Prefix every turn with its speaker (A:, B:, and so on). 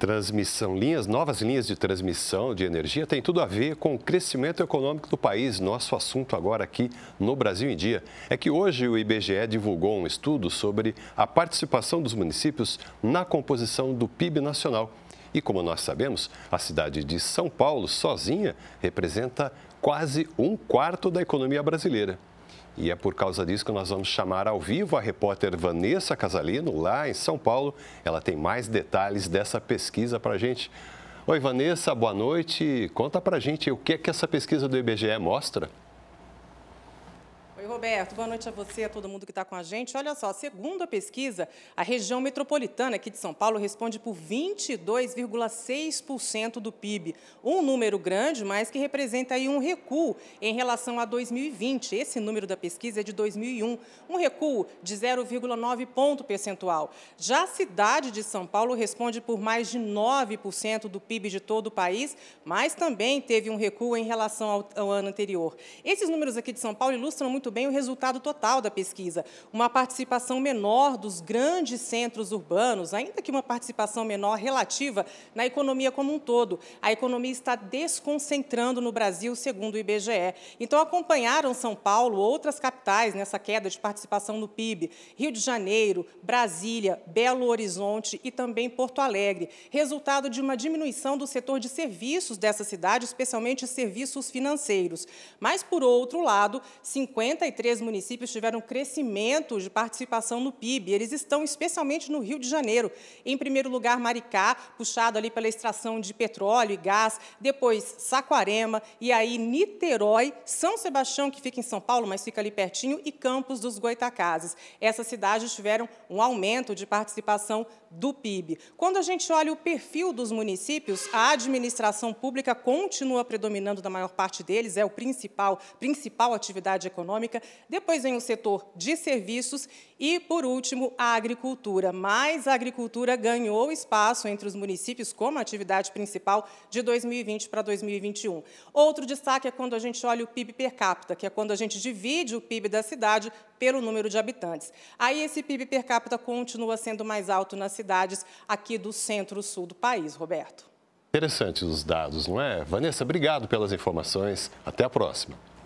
A: transmissão, linhas, novas linhas de transmissão de energia, tem tudo a ver com o crescimento econômico do país. Nosso assunto agora aqui no Brasil em Dia é que hoje o IBGE divulgou um estudo sobre a participação dos municípios na composição do PIB nacional. E como nós sabemos, a cidade de São Paulo sozinha representa quase um quarto da economia brasileira. E é por causa disso que nós vamos chamar ao vivo a repórter Vanessa Casalino, lá em São Paulo. Ela tem mais detalhes dessa pesquisa para a gente. Oi, Vanessa, boa noite. Conta para a gente o que é que essa pesquisa do IBGE mostra.
B: Roberto. Boa noite a você, a todo mundo que está com a gente. Olha só, segundo a pesquisa, a região metropolitana aqui de São Paulo responde por 22,6% do PIB. Um número grande, mas que representa aí um recuo em relação a 2020. Esse número da pesquisa é de 2001, um recuo de 0,9 ponto percentual. Já a cidade de São Paulo responde por mais de 9% do PIB de todo o país, mas também teve um recuo em relação ao, ao ano anterior. Esses números aqui de São Paulo ilustram muito bem o resultado total da pesquisa, uma participação menor dos grandes centros urbanos, ainda que uma participação menor relativa na economia como um todo. A economia está desconcentrando no Brasil, segundo o IBGE. Então, acompanharam São Paulo, outras capitais nessa queda de participação no PIB, Rio de Janeiro, Brasília, Belo Horizonte e também Porto Alegre, resultado de uma diminuição do setor de serviços dessa cidade, especialmente serviços financeiros. Mas, por outro lado, 53 três municípios tiveram crescimento de participação no PIB. Eles estão especialmente no Rio de Janeiro. Em primeiro lugar, Maricá, puxado ali pela extração de petróleo e gás, depois Saquarema e aí Niterói, São Sebastião, que fica em São Paulo, mas fica ali pertinho, e Campos dos Goitacazes. Essas cidades tiveram um aumento de participação do PIB. Quando a gente olha o perfil dos municípios, a administração pública continua predominando na maior parte deles, é o principal, principal atividade econômica, depois vem o setor de serviços e, por último, a agricultura. Mas a agricultura ganhou espaço entre os municípios como atividade principal de 2020 para 2021. Outro destaque é quando a gente olha o PIB per capita, que é quando a gente divide o PIB da cidade pelo número de habitantes. Aí esse PIB per capita continua sendo mais alto nas cidades aqui do centro-sul do país, Roberto.
A: Interessantes os dados, não é? Vanessa, obrigado pelas informações. Até a próxima.